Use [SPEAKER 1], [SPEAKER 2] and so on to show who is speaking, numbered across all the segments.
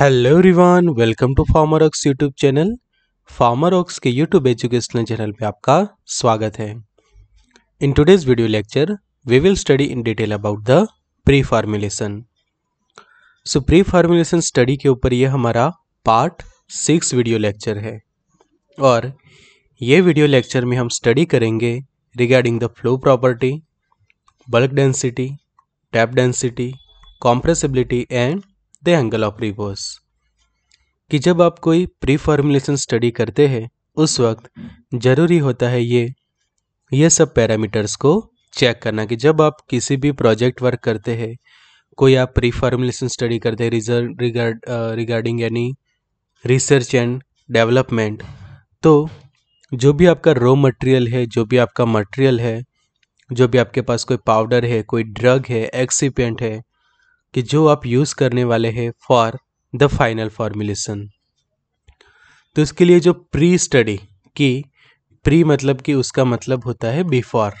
[SPEAKER 1] Hello everyone welcome to Pharma Ox YouTube channel Pharma Ox के YouTube educational channel पे आपका स्वागत है in today's video lecture we will study in detail about the pre formulation so pre formulation study के ऊपर ये हमारा part six video lecture है और ये वीडियो लेक्चर में हम स्टडी करेंगे regarding the flow property bulk density tap density compressibility and the angle of repose कि जब आप कोई प्री फॉर्मुलेशन स्टडी करते हैं उस वक्त ज़रूरी होता है ये ये सब पैरामीटर्स को चेक करना कि जब आप किसी भी प्रोजेक्ट वर्क करते हैं कोई आप प्री फॉर्मुलेशन स्टडी करते हैं रिगार्ड रिगार्डिंग यानी रिसर्च एंड डेवलपमेंट तो जो भी आपका रॉ मटेरियल है जो भी आपका मटेरियल है जो भी आपके पास कोई पाउडर है कोई ड्रग है एक्सीपेंट है कि जो आप यूज़ करने वाले हैं फॉर द फाइनल फॉर्मुलेशन तो इसके लिए जो प्री स्टडी की प्री मतलब कि उसका मतलब होता है बिफोर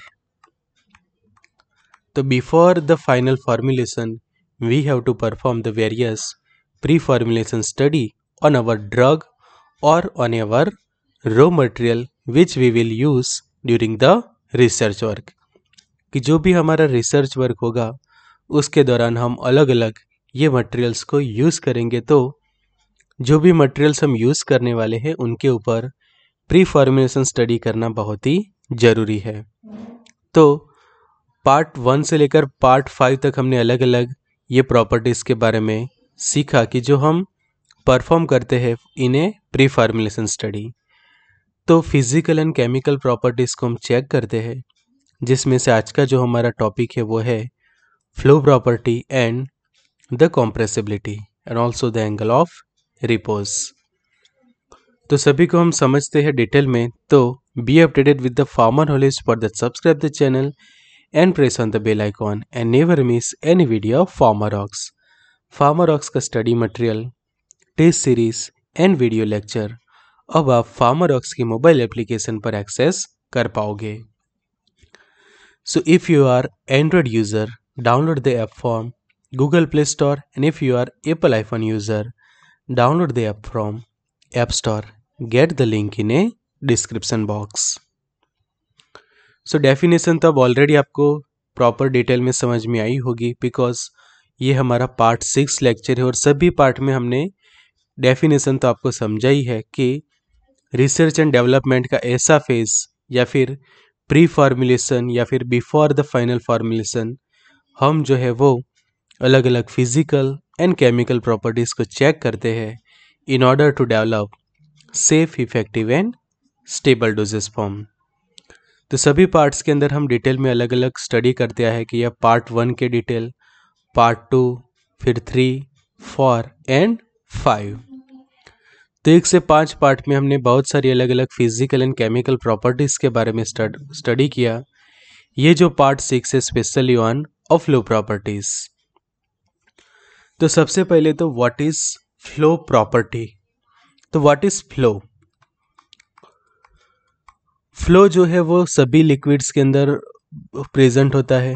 [SPEAKER 1] तो before the final formulation we have to perform the various pre formulation study on our drug और on our raw material which we will use during the research work कि जो भी हमारा रिसर्च वर्क होगा उसके दौरान हम अलग अलग ये मटेरियल्स को यूज़ करेंगे तो जो भी मटेरियल्स हम यूज़ करने वाले हैं उनके ऊपर प्री फॉर्मुलेशन स्टडी करना बहुत ही ज़रूरी है तो पार्ट वन से लेकर पार्ट फाइव तक हमने अलग अलग ये प्रॉपर्टीज़ के बारे में सीखा कि जो हम परफॉर्म करते हैं in a pre formulation study तो फिज़िकल एंड केमिकल प्रॉपर्टीज़ को हम चेक करते हैं जिसमें से आज का जो हमारा टॉपिक है वो है flow property and the compressibility and also the angle of repose तो सभी को हम समझते हैं डिटेल में तो be updated with the Pharma knowledge for that subscribe the channel and press on the bell icon and never miss any video of Pharma Ox Pharma Ox का study material test series and video lecture अब आप Pharma Ox की mobile application पर access कर पाओगे so if you are android user Download the app from Google Play Store and if you are Apple iPhone user, download the app from App Store. Get the link in a description box. So so, definition तो अब already आपको proper detail में समझ में आई होगी because ये हमारा part six lecture है और सभी पार्ट में हमने डेफिनेशन तो आपको समझा ही है कि रिसर्च एंड डेवलपमेंट का ऐसा फेज या फिर प्री फॉर्मुलेशन या फिर बिफोर द फाइनल फॉर्मुलेशन हम जो है वो अलग अलग फिज़िकल एंड केमिकल प्रॉपर्टीज़ को चेक करते हैं in order to develop safe effective and stable doses form तो सभी पार्ट्स के अंदर हम डिटेल में अलग अलग स्टडी करते आए कि यह पार्ट वन के डिटेल पार्ट टू फिर थ्री फोर एंड फाइव तो एक से पाँच पार्ट में हमने बहुत सारी अलग अलग फिजिकल एंड केमिकल प्रॉपर्टीज़ के बारे में स्टडी किया ये जो पार्ट सिक्स है स्पेशली ऑन फ्लो प्रॉपर्टीज तो सबसे पहले तो व्हाट इज फ्लो प्रॉपर्टी तो व्हाट इज फ्लो फ्लो जो है वो सभी लिक्विड्स के अंदर प्रेजेंट होता है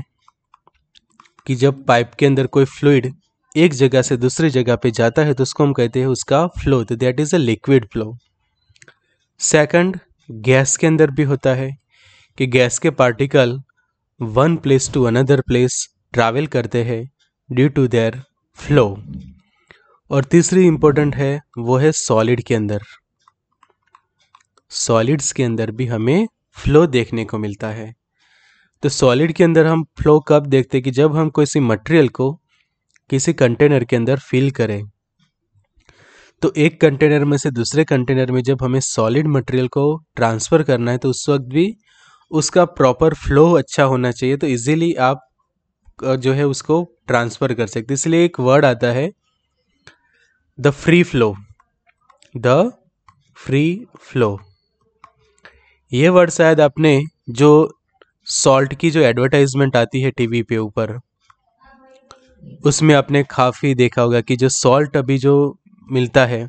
[SPEAKER 1] कि जब पाइप के अंदर कोई फ्लूड एक जगह से दूसरी जगह पे जाता है तो उसको हम कहते हैं उसका फ्लो तो that is a liquid flow second gas के अंदर भी होता है कि गैस के particle one place to another place travel करते हैं ड्यू टू देयर फ्लो और तीसरी इम्पोर्टेंट है वो है सॉलिड के अंदर सॉलिड्स के अंदर भी हमें फ्लो देखने को मिलता है तो सॉलिड के अंदर हम फ्लो कब देखते हैं कि जब हम सी मटेरियल को किसी कंटेनर के अंदर फिल करें तो एक कंटेनर में से दूसरे कंटेनर में जब हमें सॉलिड मटेरियल को ट्रांसफ़र करना है तो उस वक्त भी उसका प्रॉपर फ्लो अच्छा होना चाहिए तो इजीली आप जो है उसको ट्रांसफ़र कर सकते इसलिए एक वर्ड आता है the free flow the free flow ये वर्ड शायद आपने जो सॉल्ट की जो एडवर्टाइजमेंट आती है टीवी पे ऊपर उसमें आपने काफ़ी देखा होगा कि जो सॉल्ट अभी जो मिलता है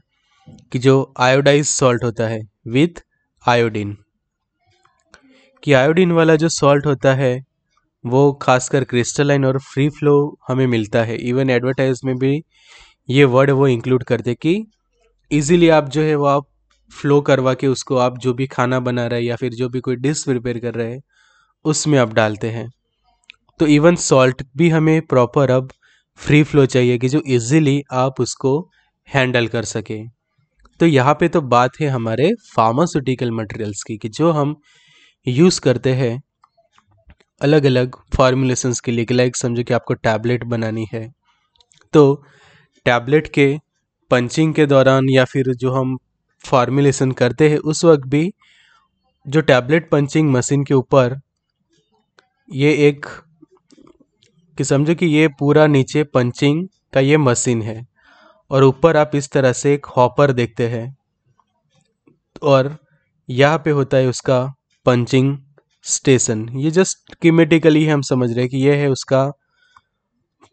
[SPEAKER 1] कि जो आयोडाइज सॉल्ट होता है विथ आयोडीन कि आयोडीन वाला जो सॉल्ट होता है वो खासकर क्रिस्टलाइन और फ्री फ्लो हमें मिलता है इवन एडवर्टाइज में भी ये वर्ड वो इंक्लूड करते कि इजीली आप जो है वो आप फ्लो करवा के उसको आप जो भी खाना बना रहे हैं या फिर जो भी कोई डिश प्रिपेयर कर रहे हैं उसमें आप डालते हैं तो इवन सॉल्ट भी हमें प्रॉपर अब फ्री फ्लो चाहिए कि जो इजीली आप उसको हैंडल कर सकें तो यहाँ पे तो बात है हमारे फार्मास्यूटिकल मटेरियल्स की कि जो हम यूज़ करते हैं अलग अलग फार्मूलेशंस के लिए लाइक समझो कि आपको टैबलेट बनानी है तो टैबलेट के पंचिंग के दौरान या फिर जो हम फार्मूलेशन करते हैं उस वक्त भी जो टैबलेट पंचिंग मशीन के ऊपर ये एक कि समझो कि ये पूरा नीचे पंचिंग का ये मशीन है और ऊपर आप इस तरह से एक हॉपर देखते हैं और यहाँ पे होता है उसका पंचिंग स्टेशन ये जस्ट किमेटिकली हम समझ रहे हैं कि ये है उसका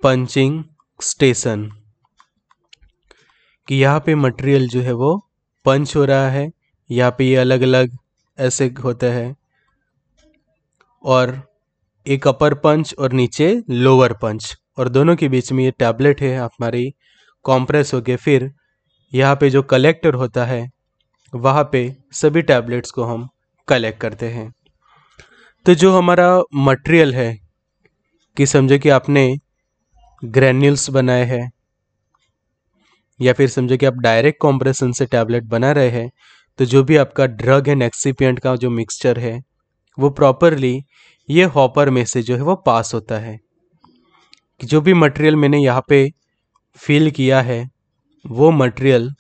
[SPEAKER 1] पंचिंग स्टेशन कि यहाँ पे मटेरियल जो है वो पंच हो रहा है यहाँ पे ये अलग अलग ऐसे होते हैं और एक अपर पंच और नीचे लोअर पंच और दोनों के बीच में ये टैबलेट है हमारी कॉम्प्रेस होके फिर यहाँ पे जो कलेक्टर होता है वहाँ पे सभी टैबलेट्स को हम कलेक्ट करते हैं तो जो हमारा मटेरियल है कि समझो कि आपने ग्रेन्यूल्स बनाए हैं या फिर समझो कि आप डायरेक्ट कॉम्प्रेशन से टैबलेट बना रहे हैं तो जो भी आपका ड्रग है नेक्सीपियंट का जो मिक्सचर है वो प्रॉपरली ये हॉपर में से जो है वो पास होता है कि जो भी मटेरियल मैंने यहाँ पे फिल किया है वो मटेरियल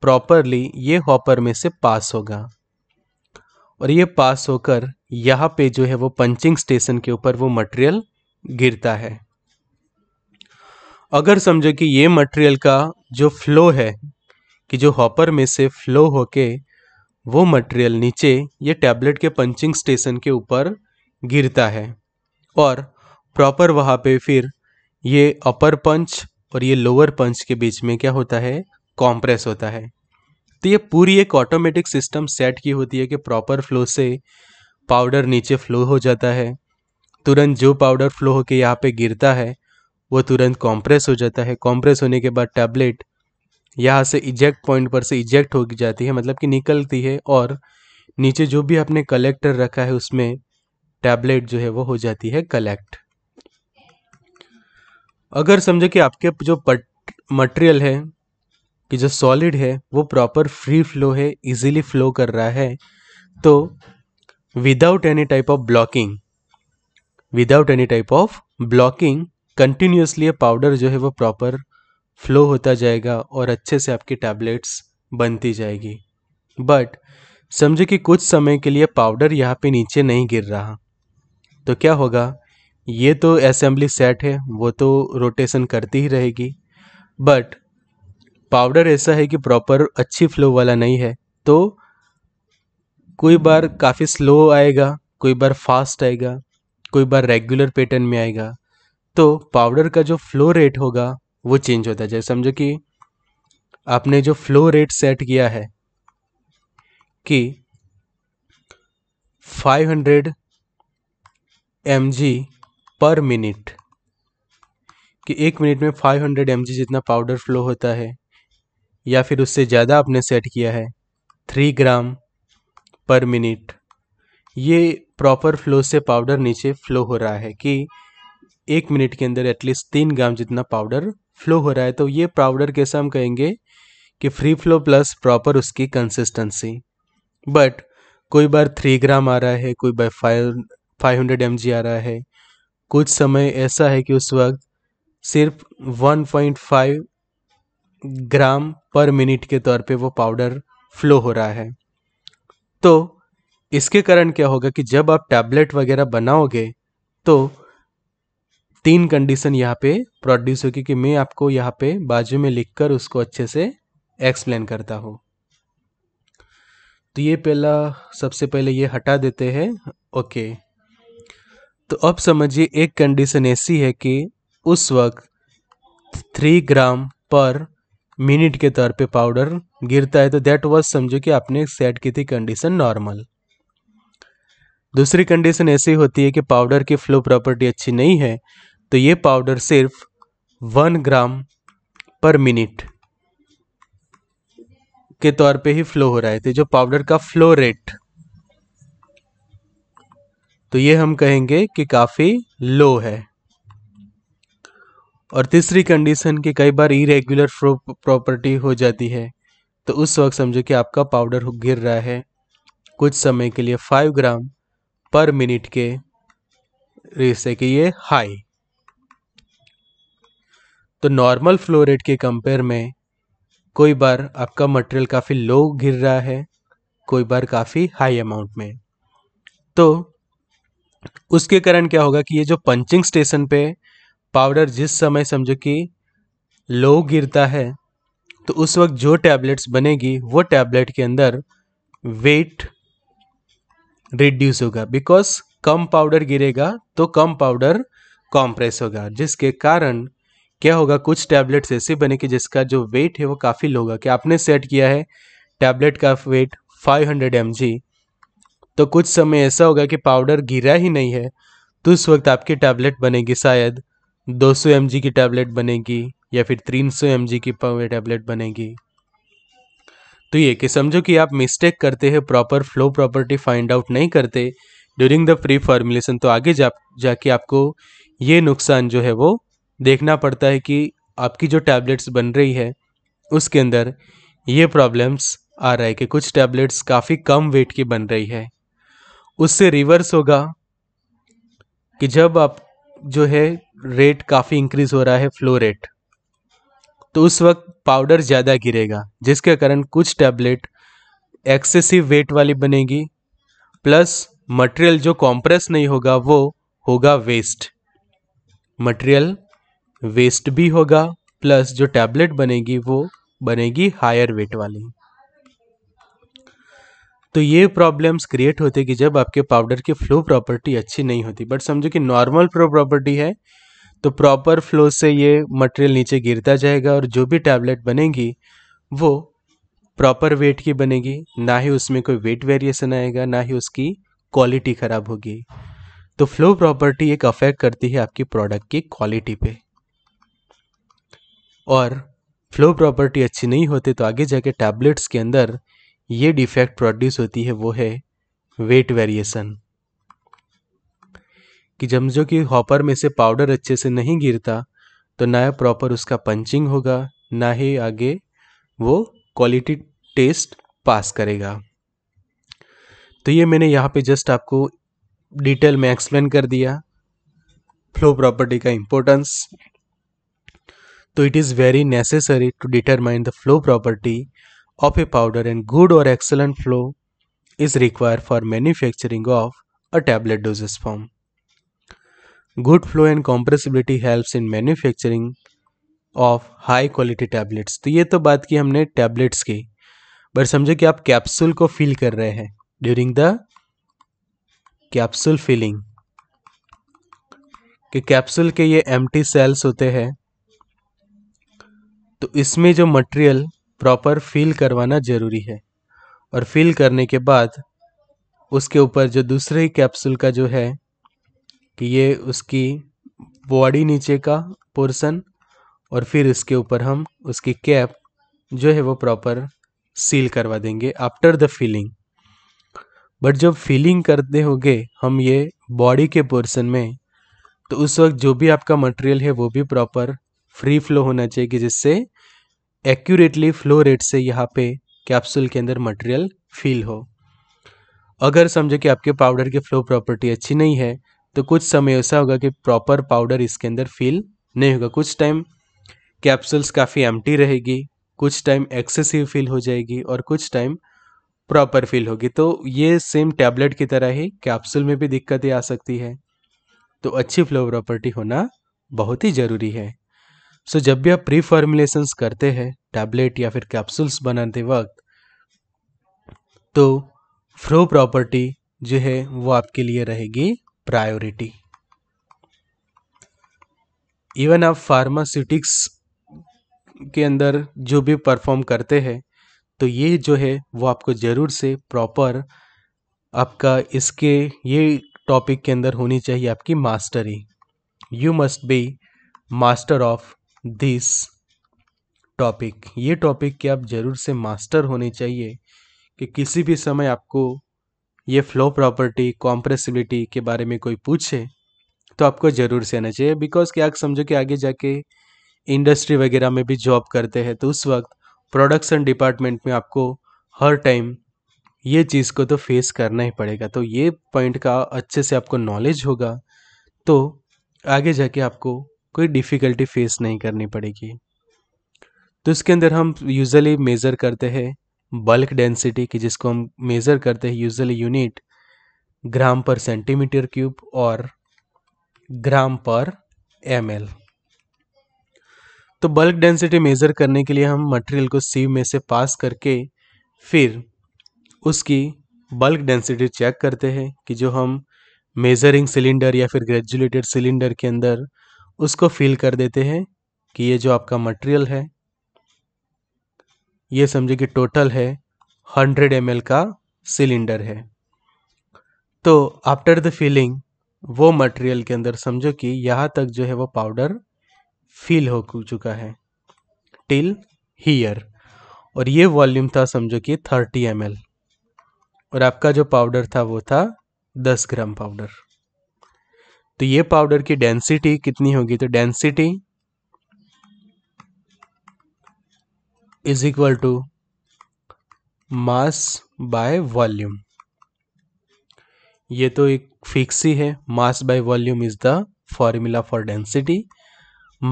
[SPEAKER 1] प्रॉपरली ये हॉपर में से पास होगा और ये पास होकर यहाँ पे जो है वो पंचिंग स्टेशन के ऊपर वो मटेरियल गिरता है अगर समझो कि ये मटेरियल का जो फ्लो है कि जो हॉपर में से फ्लो होके वो मटेरियल नीचे ये टैबलेट के पंचिंग स्टेशन के ऊपर गिरता है और प्रॉपर वहाँ पे फिर ये अपर पंच और ये लोअर पंच के बीच में क्या होता है कॉम्प्रेस होता है तो ये पूरी एक ऑटोमेटिक सिस्टम सेट की होती है कि प्रॉपर फ्लो से पाउडर नीचे फ्लो हो जाता है तुरंत जो पाउडर फ्लो होके यहाँ पे गिरता है वो तुरंत कॉम्प्रेस हो जाता है कॉम्प्रेस होने के बाद टैबलेट यहाँ से इजेक्ट पॉइंट पर से इजेक्ट हो जाती है मतलब कि निकलती है और नीचे जो भी आपने कलेक्टर रखा है उसमें टैबलेट जो है वो हो जाती है कलेक्ट अगर समझो कि आपके जो पट मटेरियल है कि जो सॉलिड है वो प्रॉपर फ्री फ्लो है इजीली फ्लो कर रहा है तो without any type of blocking without any type of blocking continuously ये पाउडर जो है वो प्रॉपर फ्लो होता जाएगा और अच्छे से आपकी टैबलेट्स बनती जाएगी बट समझो कि कुछ समय के लिए पाउडर यहाँ पे नीचे नहीं गिर रहा तो क्या होगा ये तो असेंबली सेट है वो तो रोटेशन करती ही रहेगी बट पाउडर ऐसा है कि प्रॉपर अच्छी फ्लो वाला नहीं है तो कोई बार काफ़ी स्लो आएगा कोई बार फास्ट आएगा कोई बार रेगुलर पैटर्न में आएगा तो पाउडर का जो फ्लो रेट होगा वो चेंज होता है जैसे समझो कि आपने जो फ्लो रेट सेट किया है कि 500 एम पर मिनट कि एक मिनट में 500 एम जितना पाउडर फ्लो होता है या फिर उससे ज़्यादा आपने सेट किया है थ्री ग्राम पर मिनट ये प्रॉपर फ्लो से पाउडर नीचे फ्लो हो रहा है कि एक मिनट के अंदर एटलीस्ट तीन ग्राम जितना पाउडर फ्लो हो रहा है तो ये पाउडर कैसे हम कहेंगे कि फ्री फ्लो प्लस प्रॉपर उसकी कंसिस्टेंसी बट कोई बार थ्री ग्राम आ रहा है कोई बार फाइव फाइव हंड्रेड एम आ रहा है कुछ समय ऐसा है कि उस वक्त सिर्फ 1.5 ग्राम पर मिनट के तौर पे वो पाउडर फ्लो हो रहा है तो इसके कारण क्या होगा कि जब आप टैबलेट वगैरह बनाओगे तो तीन कंडीशन यहाँ पे प्रोड्यूस होगी कि मैं आपको यहाँ पे बाजू में लिखकर उसको अच्छे से एक्सप्लेन करता हूँ तो ये पहला सबसे पहले ये हटा देते हैं ओके तो अब समझिए एक कंडीशन ऐसी है कि उस वक्त थ्री ग्राम पर मिनट के तौर पे पाउडर गिरता है तो दैट वॉज समझो कि आपने सेट की थी कंडीशन नॉर्मल दूसरी कंडीशन ऐसी होती है कि पाउडर की फ्लो प्रॉपर्टी अच्छी नहीं है तो ये पाउडर सिर्फ वन ग्राम पर मिनट के तौर पे ही फ्लो हो रहा है तो जो पाउडर का फ्लो रेट तो ये हम कहेंगे कि काफ़ी लो है और तीसरी कंडीशन कि कई बार इरेगुलर प्रॉपर्टी हो जाती है तो उस वक्त समझो कि आपका पाउडर गिर रहा है कुछ समय के लिए फाइव ग्राम पर मिनट के रेसे के ये हाई तो नॉर्मल फ्लो रेट के कंपेयर में कोई बार आपका मटेरियल काफ़ी लो गिर रहा है कोई बार काफ़ी हाई अमाउंट में तो उसके कारण क्या होगा कि ये जो पंचिंग स्टेशन पे पाउडर जिस समय समझो कि लो गिरता है तो उस वक्त जो टैबलेट्स बनेगी वो टैबलेट के अंदर वेट रिड्यूस होगा बिकॉज कम पाउडर गिरेगा तो कम पाउडर कॉम्प्रेस होगा जिसके कारण क्या होगा कुछ टैबलेट्स ऐसे बनेगी जिसका जो वेट है वो काफ़ी लो होगा कि आपने सेट किया है टैबलेट का वेट 500 हंड्रेड तो कुछ समय ऐसा होगा कि पाउडर गिरा ही नहीं है तो उस वक्त आपकी टैबलेट बनेगी शायद दो सौ एम की टैबलेट बनेगी या फिर तीन सौ एम की टैबलेट बनेगी तो ये कि समझो कि आप मिस्टेक करते हैं proper flow property find out नहीं करते ड्यूरिंग द प्री फॉर्मुलेशन तो आगे जा जाके आपको ये नुकसान जो है वो देखना पड़ता है कि आपकी जो टैबलेट्स बन रही है उसके अंदर ये प्रॉब्लम्स आ रहा है कि कुछ टैबलेट्स काफ़ी कम वेट की बन रही है उससे रिवर्स होगा कि जब आप जो है रेट काफ़ी इंक्रीज़ हो रहा है फ्लो रेट तो उस वक्त पाउडर ज़्यादा गिरेगा जिसके कारण कुछ टैबलेट एक्सेसिव वेट वाली बनेगी प्लस मटेरियल जो कॉम्प्रेस नहीं होगा वो होगा वेस्ट मटेरियल वेस्ट भी होगा प्लस जो टैबलेट बनेगी वो बनेगी हायर वेट वाली तो ये प्रॉब्लम्स क्रिएट होते कि जब आपके पाउडर की फ्लो प्रॉपर्टी अच्छी नहीं होती बट समझो कि नॉर्मल फ्लो प्रॉपर्टी है तो प्रॉपर फ्लो से ये मटेरियल नीचे गिरता जाएगा और जो भी टैबलेट बनेगी वो प्रॉपर वेट की बनेगी ना ही उसमें कोई वेट वेरिएशन आएगा ना ही उसकी क्वालिटी ख़राब होगी तो फ्लो प्रॉपर्टी एक अफेक्ट करती है आपकी प्रोडक्ट की क्वालिटी पे और फ्लो प्रॉपर्टी अच्छी नहीं होती तो आगे जाके टैबलेट्स के अंदर ये डिफेक्ट प्रोड्यूस होती है वो है वेट वेरिएशन कि जब जो कि हॉपर में से पाउडर अच्छे से नहीं गिरता तो ना प्रॉपर उसका पंचिंग होगा ना ही आगे वो क्वालिटी टेस्ट पास करेगा तो ये मैंने यहाँ पे जस्ट आपको डिटेल में एक्सप्लेन कर दिया फ्लो प्रॉपर्टी का इम्पोर्टेंस तो it is very necessary to determine the flow property of a powder and good or excellent flow is required for manufacturing of a tablet dosage form. Good flow and compressibility helps in manufacturing of high quality tablets. to ye to baat ki humne tablets ki but समझो ki aap capsule ko fill kar rahe hain during the capsule filling कि capsule ke ye empty cells hote hain तो इसमें जो material proper feel करवाना ज़रूरी है और feel करने के बाद उसके ऊपर जो दूसरे कैप्सूल का जो है कि ये उसकी बॉडी नीचे का पोर्सन और फिर उसके ऊपर हम उसकी कैप जो है वो प्रॉपर सील करवा देंगे आफ्टर द फीलिंग बट जब फीलिंग करते होंगे हम ये बॉडी के पोर्सन में तो उस वक्त जो भी आपका मटेरियल है वो भी प्रॉपर फ्री फ्लो होना चाहिए कि जिससे एक्यूरेटली फ्लो रेट से यहाँ पे कैप्सूल के अंदर मटेरियल फील हो अगर समझो कि आपके पाउडर की फ्लो प्रॉपर्टी अच्छी नहीं है तो कुछ समय ऐसा होगा कि प्रॉपर पाउडर इसके अंदर फील नहीं होगा कुछ टाइम कैप्सूल्स काफ़ी एम रहेगी कुछ टाइम एक्सेसिव फील हो जाएगी और कुछ टाइम प्रॉपर फील होगी तो ये सेम टैबलेट की तरह ही कैप्सूल में भी दिक्कतें आ सकती है तो अच्छी फ्लो प्रॉपर्टी होना बहुत ही ज़रूरी है सो so, जब भी आप प्री फॉर्मुलेशन करते हैं टैबलेट या फिर कैप्सूल्स बनाते वक्त तो फ्रो प्रॉपर्टी जो है वो आपके लिए रहेगी प्रायोरिटी इवन आप फार्मास्यूटिक्स के अंदर जो भी परफॉर्म करते हैं तो ये जो है वो आपको ज़रूर से प्रॉपर आपका इसके ये टॉपिक के अंदर होनी चाहिए आपकी mastery you must be master of this topic ये टॉपिक के आप ज़रूर से मास्टर होने चाहिए कि किसी भी समय आपको ये फ्लो प्रॉपर्टी कॉम्प्रेसिबिलिटी के बारे में कोई पूछे तो आपको ज़रूर से आना चाहिए बिकॉज क्या समझो कि आगे जाके इंडस्ट्री वगैरह में भी जॉब करते हैं तो उस वक्त प्रोडक्शन डिपार्टमेंट में आपको हर टाइम ये चीज़ को तो फेस करना ही पड़ेगा तो ये पॉइंट का अच्छे से आपको नॉलेज होगा तो आगे जाके आपको कोई डिफ़िकल्टी फेस नहीं करनी पड़ेगी तो इसके अंदर हम यूज़ली मेज़र करते हैं बल्क डेंसिटी की जिसको हम मेज़र करते हैं यूज़ली यूनिट ग्राम पर सेंटीमीटर क्यूब और ग्राम पर एम तो बल्क डेंसिटी मेज़र करने के लिए हम मटेरियल को सीव में से पास करके फिर उसकी बल्क डेंसिटी चेक करते हैं कि जो हम मेज़रिंग सिलेंडर या फिर ग्रेजुलेटेड सिलेंडर के अंदर उसको फील कर देते हैं कि ये जो आपका मटेरियल है ये समझे कि टोटल है 100 एम का सिलेंडर है तो आफ्टर द फीलिंग वो मटेरियल के अंदर समझो कि यहाँ तक जो है वो पाउडर फील हो चुका है टिल हीयर और ये वॉल्यूम था समझो कि 30 एम और आपका जो पाउडर था वो था 10 ग्राम पाउडर तो ये पाउडर की डेंसिटी कितनी होगी तो density is equal to mass by volume ये तो एक फिक्स ही है mass by volume is the formula for density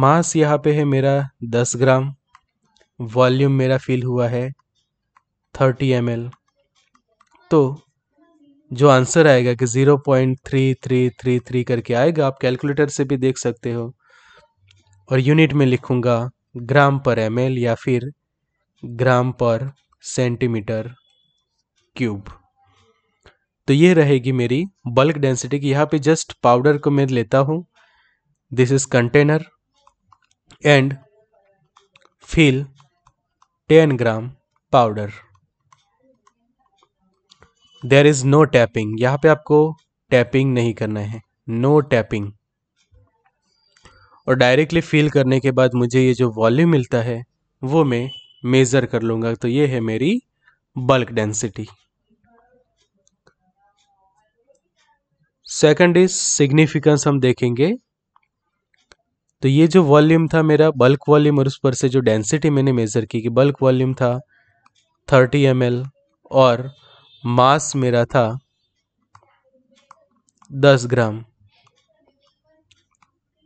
[SPEAKER 1] mass यहाँ पे है मेरा 10 ग्राम वॉल्यूम मेरा फिल हुआ है 30 एम तो जो आंसर आएगा कि zero point three three three three करके आएगा आप कैलकुलेटर से भी देख सकते हो और यूनिट में लिखूंगा ग्राम पर एम या फिर ग्राम पर सेंटीमीटर क्यूब तो ये रहेगी मेरी बल्क डेंसिटी की यहाँ पे जस्ट पाउडर को मैं लेता हूँ this is container and fill 10 gram powder there is no tapping यहां पे आपको टैपिंग नहीं करना है नो टैपिंग और डायरेक्टली फील करने के बाद मुझे ये जो वॉल्यूम मिलता है वो मैं मेज़र कर लूंगा तो ये है मेरी bulk density second is significance हम देखेंगे तो ये जो वॉल्यूम था मेरा बल्क वॉल्यूम और उस पर से जो डेंसिटी मैंने मेज़र की कि बल्क वॉल्यूम था 30 एम और मास मेरा था दस ग्राम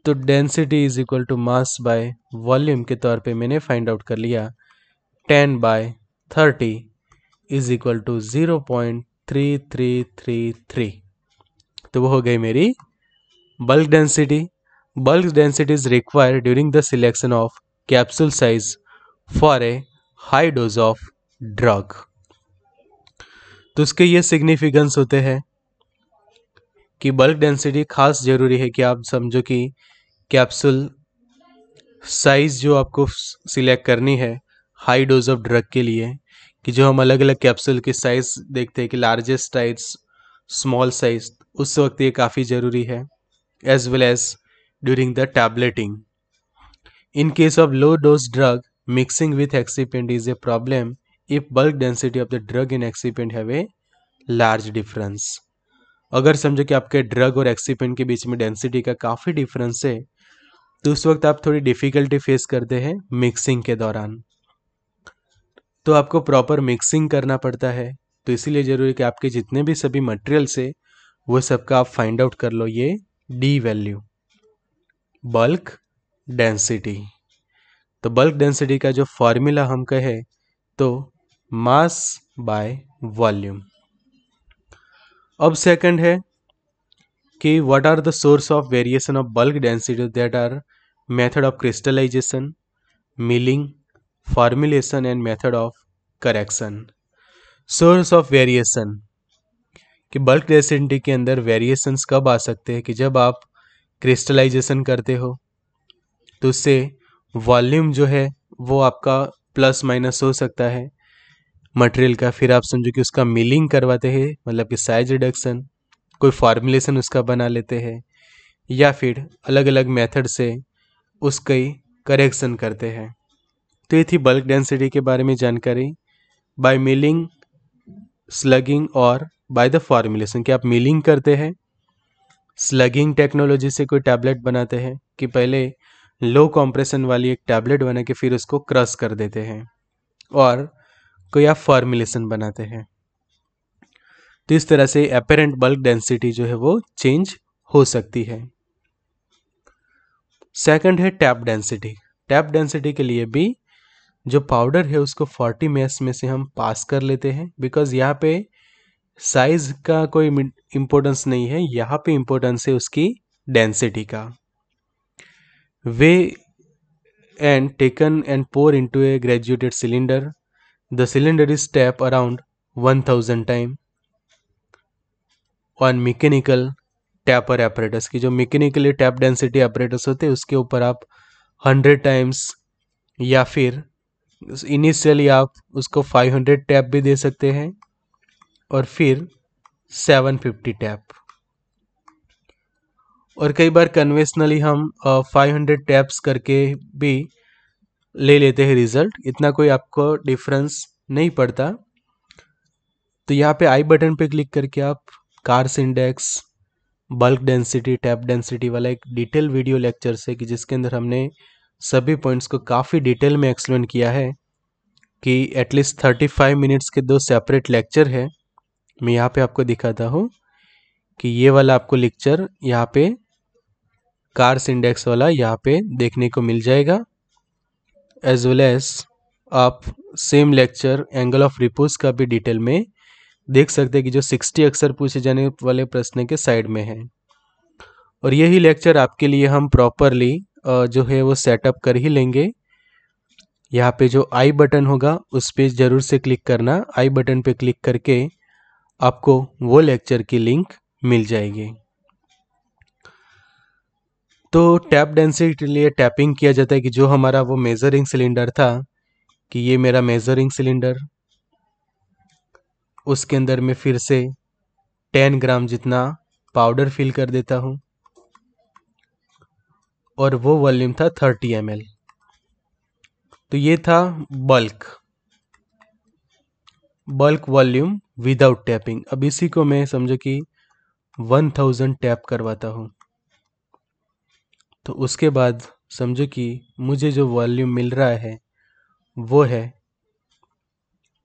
[SPEAKER 1] तो density is equal to mass by volume के तौर पे मैंने फाइंड आउट कर लिया ten by thirty is equal to zero point three three three three तो वो हो गई मेरी bulk density bulk density is required during the selection of capsule size for a high dose of drug तो उसके ये सिग्निफिकेंस होते हैं कि बल्क डेंसिटी खास ज़रूरी है कि आप समझो कि कैप्सूल साइज़ जो आपको सिलेक्ट करनी है हाई डोज ऑफ ड्रग के लिए कि जो हम अलग अलग कैप्सूल की साइज़ देखते हैं कि लार्जेस्ट साइज स्मॉल साइज उस वक्त ये काफ़ी ज़रूरी है as well as during the tableting in case of low dose drug mixing with excipient is a problem if bulk density of the drug in excipient have a large difference अगर समझो कि आपके ड्रग और एक्सीपेंट के बीच में density का काफ़ी difference है तो उस वक्त आप थोड़ी डिफ़िकल्टी फेस करते हैं मिक्सिंग के दौरान तो आपको प्रॉपर मिक्सिंग करना पड़ता है तो इसीलिए ज़रूरी कि आपके जितने भी सभी मटेरियल्स है वो सबका आप फाइंड आउट कर लो ये डी वैल्यू बल्क डेंसिटी तो बल्क डेंसिटी का जो फॉर्मूला हम कहे तो मास बाय वॉल्यूम अब सेकंड है कि what are the source of variation of bulk density that are method of crystallization milling formulation and method of correction source of variation कि बल्क डेंसिटी के अंदर वेरिएशंस कब आ सकते हैं कि जब आप क्रिस्टलाइजेशन करते हो तो उससे वॉल्यूम जो है वो आपका प्लस माइनस हो सकता है मटेरियल का फिर आप समझो कि उसका मिलिंग करवाते हैं मतलब कि साइज रिडक्शन कोई फार्मूलेशन उसका बना लेते हैं या फिर अलग अलग मेथड से उसकी करेक्शन करते हैं तो ये थी बल्क डेंसिटी के बारे में जानकारी बाय मिलिंग स्लगिंग और बाय द फार्मूलेशन कि आप मिलिंग करते हैं स्लगिंग टेक्नोलॉजी से कोई टैबलेट बनाते हैं कि पहले लो कॉम्प्रेशन वाली एक टैबलेट बना के फिर उसको क्रश कर देते हैं और को या फॉर्मुलेशन बनाते हैं तो इस तरह से अपेरेंट बल्क डेंसिटी जो है वो चेंज हो सकती है सेकंड है टैप डेंसिटी टैप डेंसिटी के लिए भी जो पाउडर है उसको 40 मेस में से हम पास कर लेते हैं बिकॉज यहाँ पे साइज का कोई इंपोर्टेंस नहीं है यहाँ पे इंपोर्टेंस है उसकी डेंसिटी का weigh and taken and pour into a graduated cylinder The cylinder is tapped around 1000 time और मैकेनिकल टैपर एपरेटस की जो मैकेनिकली टैप डेंसिटी एपरेटस होते हैं उसके ऊपर आप हंड्रेड टाइम्स या फिर इनिशियली आप उसको फाइव हंड्रेड टैप भी दे सकते हैं और फिर सेवन फिफ्टी टैप और कई बार कन्वेंशनली हम फाइव हंड्रेड टैप्स करके भी ले लेते हैं रिज़ल्ट इतना कोई आपको डिफरेंस नहीं पड़ता तो यहाँ पे आई बटन पे क्लिक करके आप Carr's index bulk density tap density वाला एक डिटेल वीडियो लेक्चर से कि जिसके अंदर हमने सभी पॉइंट्स को काफ़ी डिटेल में एक्सप्लेन किया है कि एटलीस्ट थर्टी फाइव मिनट्स के दो सेपरेट लेक्चर है मैं यहाँ पे आपको दिखाता हूँ कि ये वाला आपको लेक्चर यहाँ पे कार्स इंडेक्स वाला यहाँ पे देखने को मिल जाएगा एज वेल एज आप same lecture angle of repose का भी डिटेल में देख सकते हैं कि जो 60 अक्सर पूछे जाने वाले प्रश्न के साइड में है और यही लेक्चर आपके लिए हम प्रॉपरली जो है वो सेटअप कर ही लेंगे यहाँ पे जो आई बटन होगा उस पर ज़रूर से क्लिक करना आई बटन पे क्लिक करके आपको वो लेक्चर की लिंक मिल जाएगी तो टैप डेंसिटी के लिए टैपिंग किया जाता है कि जो हमारा वो मेजरिंग सिलेंडर था कि ये मेरा मेजरिंग सिलेंडर उसके अंदर मैं फिर से टेन ग्राम जितना पाउडर फिल कर देता हूँ और वो वॉल्यूम था थर्टी एम तो ये था bulk bulk volume without tapping अब इसी को मैं समझो कि 1000 टैप करवाता हूँ तो उसके बाद समझो कि मुझे जो वॉल्यूम मिल रहा है वो है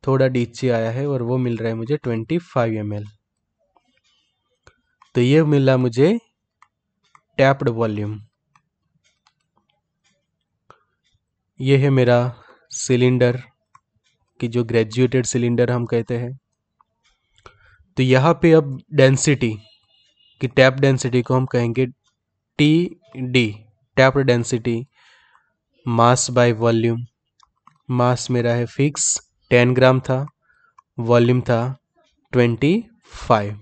[SPEAKER 1] थोड़ा डीचे आया है और वो मिल रहा है मुझे ट्वेंटी फाइव एम एल तो ये मिला मुझे टैप्ड वॉल्यूम ये है मेरा सिलेंडर की जो ग्रेजुएटेड सिलेंडर हम कहते हैं तो यहाँ पे अब डेंसिटी की टैप डेंसिटी को हम कहेंगे T D tap density mass by volume mass मेरा है फिक्स टेन ग्राम था वॉल्यूम था ट्वेंटी फाइव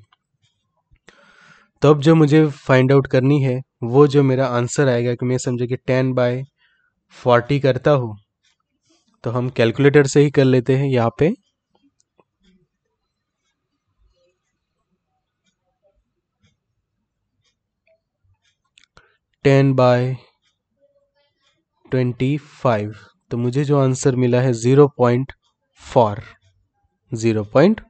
[SPEAKER 1] तो अब जो मुझे फाइंड आउट करनी है वो जो मेरा आंसर आएगा कि मैं समझे कि टेन बाय फोर्टी करता हूँ तो हम कैलकुलेटर से ही कर लेते हैं यहाँ पे टेन बाय ट्वेंटी फाइव तो मुझे जो आंसर मिला है zero point four zero point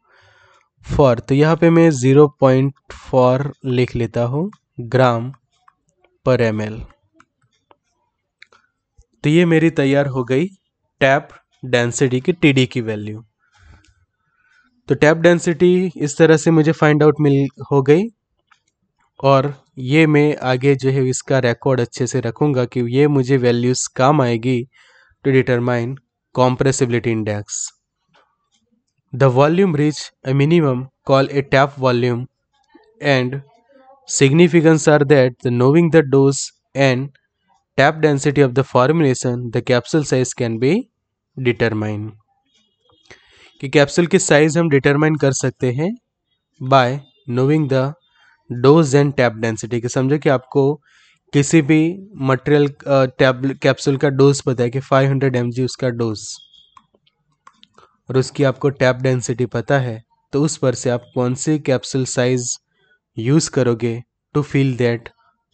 [SPEAKER 1] four तो यहाँ पे मैं ज़ीरो पॉइंट फोर लिख लेता हूँ ग्राम पर एम तो ये मेरी तैयार हो गई टैप डेंसिटी की टीडी की वैल्यू तो टैप डेंसिटी इस तरह से मुझे फाइंड आउट मिल हो गई और ये मैं आगे जो है इसका रिकॉर्ड अच्छे से रखूंगा कि ये मुझे वैल्यूज काम आएगी to determine compressibility index the volume reach a minimum call a tap volume and significance are that the knowing the dose and tap density of the formulation the capsule size can be determine कि capsule की size हम determine कर सकते हैं by knowing the dose and tap density के समझो कि आपको किसी भी मटेरियल टैब कैप्सूल का डोज पता है कि 500 हंड्रेड उसका डोज और उसकी आपको टैप डेंसिटी पता है तो उस पर से आप कौन सी कैप्सूल साइज यूज़ करोगे टू फील दैट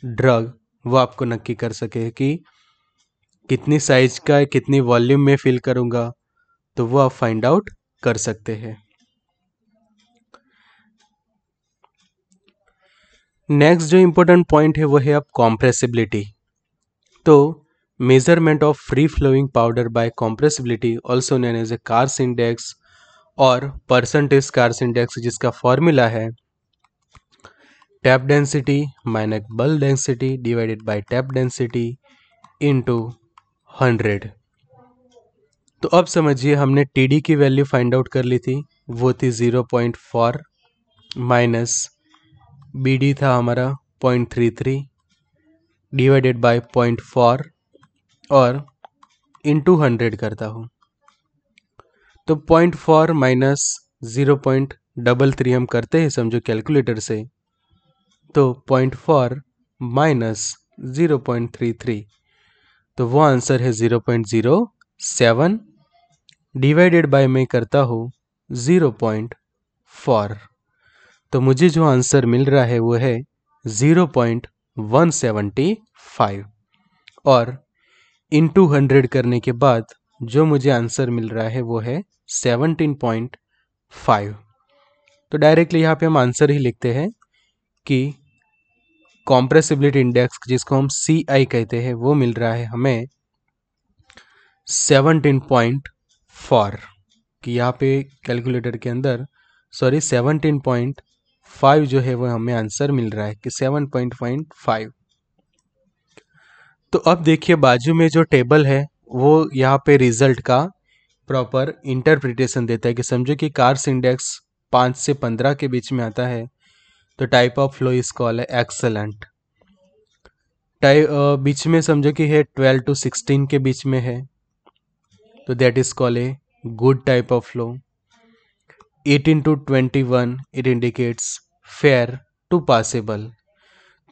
[SPEAKER 1] ड्रग वो आपको नक्की कर सके कि कितनी साइज का कितनी वॉल्यूम में फील करूँगा तो वो आप फाइंड आउट कर सकते हैं नेक्स्ट जो इम्पोर्टेंट पॉइंट है वो है अब कॉम्प्रेसिबिलिटी तो measurement of free flowing powder by compressibility also known as a Carr's index और परसेंटेज कार्स इंडेक्स जिसका फॉर्मूला है tap density minus bulk density divided by tap density into hundred तो अब समझिए हमने टी डी की value find out कर ली थी वो थी zero point four minus B D था हमारा point three three divided by point four और इन टू हंड्रेड करता हूँ तो point four minus zero point double three हम करते हैं समझो कैलकुलेटर से तो point four minus zero point three three तो वो आंसर है zero point zero seven divided by मैं करता हूँ ज़ीरो पॉइंट फोर तो मुझे जो आंसर मिल रहा है वो है zero point one seventy five और इन टू हंड्रेड करने के बाद जो मुझे आंसर मिल रहा है वो है सेवनटीन पॉइंट फाइव तो डायरेक्टली यहाँ पे हम आंसर ही लिखते हैं कि कॉम्प्रेसिबिलिटी इंडेक्स जिसको हम सी आई कहते हैं वो मिल रहा है हमें सेवनटीन पॉइंट फोर कि यहाँ पे कैलकुलेटर के अंदर सॉरी सेवनटीन पॉइंट फाइव जो है वो हमें आंसर मिल रहा है कि सेवन पॉइंट पॉइंट फाइव तो अब देखिए बाजू में जो टेबल है वो यहाँ पे रिजल्ट का प्रॉपर इंटरप्रिटेशन देता है कि समझो कि कार्स इंडेक्स पाँच से पंद्रह के बीच में आता है तो type of flow is call है एक्सलेंट टाइप बीच में समझो कि है ट्वेल्व टू सिक्सटीन के बीच में है तो that is call a good type of flow eighteen to twenty one it indicates fair to passable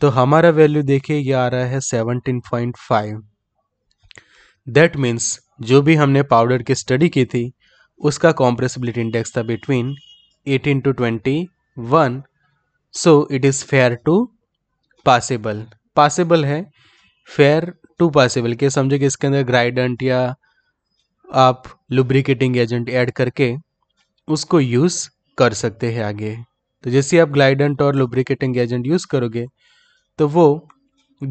[SPEAKER 1] तो हमारा वैल्यू देखिए ये आ रहा है seventeen point five that means जो भी हमने पाउडर की स्टडी की थी उसका कॉम्प्रेसिबिलिटी इंडेक्स था between eighteen to twenty one so it is fair to passable passable है फेयर टू पासिबल के समझो कि इसके अंदर ग्राइडेंट या आप लुब्रिकेटिंग एजेंट ऐड करके उसको यूज़ कर सकते हैं आगे तो जैसे आप ग्लाइडेंट और लुब्रिकेटिंग एजेंट यूज़ करोगे तो वो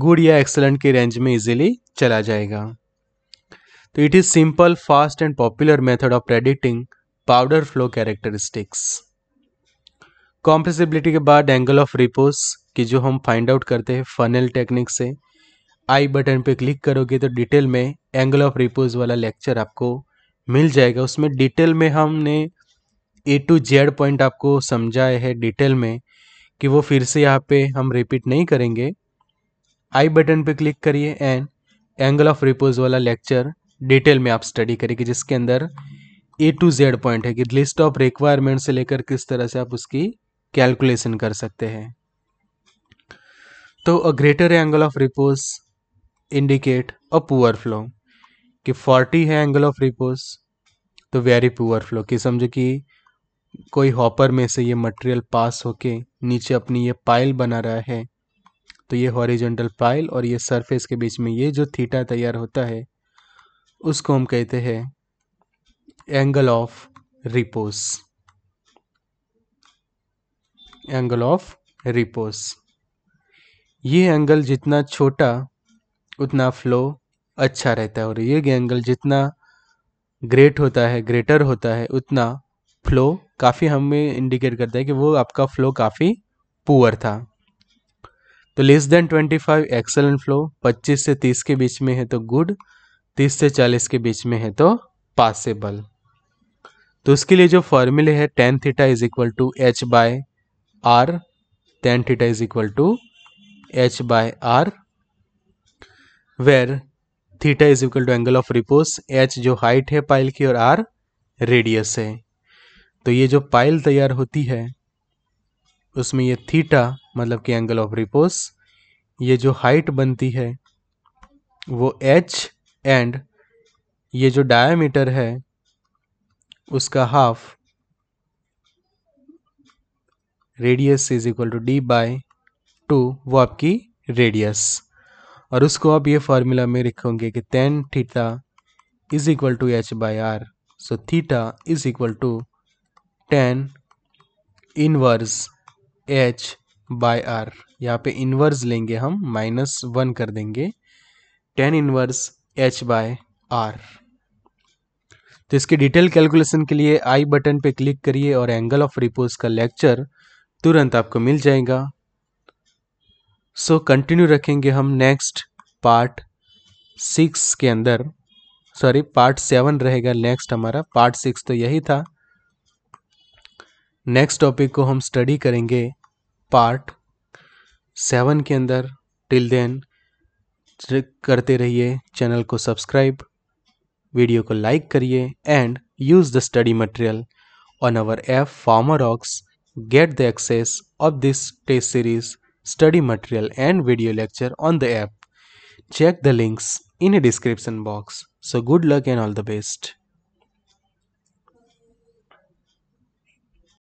[SPEAKER 1] गुड या एक्सलेंट के रेंज में इजीली चला जाएगा तो it is simple fast and popular method of predicting powder flow characteristics compressibility के बाद एंगल ऑफ रिपोज की जो हम फाइंड आउट करते हैं फनल टेक्निक से आई बटन पे क्लिक करोगे तो डिटेल में एंगल ऑफ रिपोज वाला लेक्चर आपको मिल जाएगा उसमें डिटेल में हमने ए टू जेड पॉइंट आपको समझाए है डिटेल में कि वो फिर से यहाँ पे हम रिपीट नहीं करेंगे आई बटन पे क्लिक करिए एंड एंगल ऑफ रिपोज वाला लेक्चर डिटेल में आप स्टडी करेंगे जिसके अंदर ए टू जेड पॉइंट है कि लिस्ट ऑफ रिक्वायरमेंट से लेकर किस तरह से आप उसकी कैलकुलेशन कर सकते हैं तो a greater angle of repose indicate a poor flow कि 40 है एंगल ऑफ रिपोज तो वेरी पुअर फ्लो कि समझो कि कोई हॉपर में से ये मटेरियल पास होके नीचे अपनी ये पाइल बना रहा है तो ये हॉरिजेंटल पाइल और ये सरफेस के बीच में ये जो थीटा तैयार होता है उसको हम कहते हैं angle of repose angle of repose ये एंगल जितना छोटा उतना फ्लो अच्छा रहता है और ये एंगल जितना ग्रेट होता है ग्रेटर होता है उतना फ्लो काफ़ी हमें इंडिकेट करता है कि वो आपका फ्लो काफ़ी पुअर था तो less than twenty five excellent flow पच्चीस से तीस के बीच में है तो गुड तीस से चालीस के बीच में है तो पासिबल तो उसके लिए जो फॉर्मूले है tan theta is equal to H by R tan theta is equal to H by R where theta is equal to angle of repose H जो हाइट है पाइल की और आर रेडियस है तो ये जो पाइल तैयार होती है उसमें ये थीटा मतलब कि एंगल ऑफ रिपोज ये जो हाइट बनती है वो एच एंड ये जो डायमीटर है उसका half radius is equal to D by two वो आपकी रेडियस और उसको आप ये फार्मूला में लिखोगे कि tan theta is equal to H by R so theta is equal to tan inverse H by R यहाँ पे इनवर्स लेंगे हम माइनस वन कर देंगे tan inverse H by R तो इसकी डिटेल कैलकुलेशन के लिए आई बटन पे क्लिक करिए और एंगल ऑफ रिपोज का लेक्चर तुरंत आपको मिल जाएगा सो so, कंटिन्यू रखेंगे हम नेक्स्ट पार्ट सिक्स के अंदर सॉरी पार्ट सेवन रहेगा नेक्स्ट हमारा पार्ट सिक्स तो यही था नेक्स्ट टॉपिक को हम स्टडी करेंगे पार्ट सेवन के अंदर टिल देन करते रहिए चैनल को सब्सक्राइब वीडियो को लाइक करिए and use the study material on our app फार्मर ऑक्स get the access of this test series study material and video lecture on the app check the links in a description box so good luck and all the best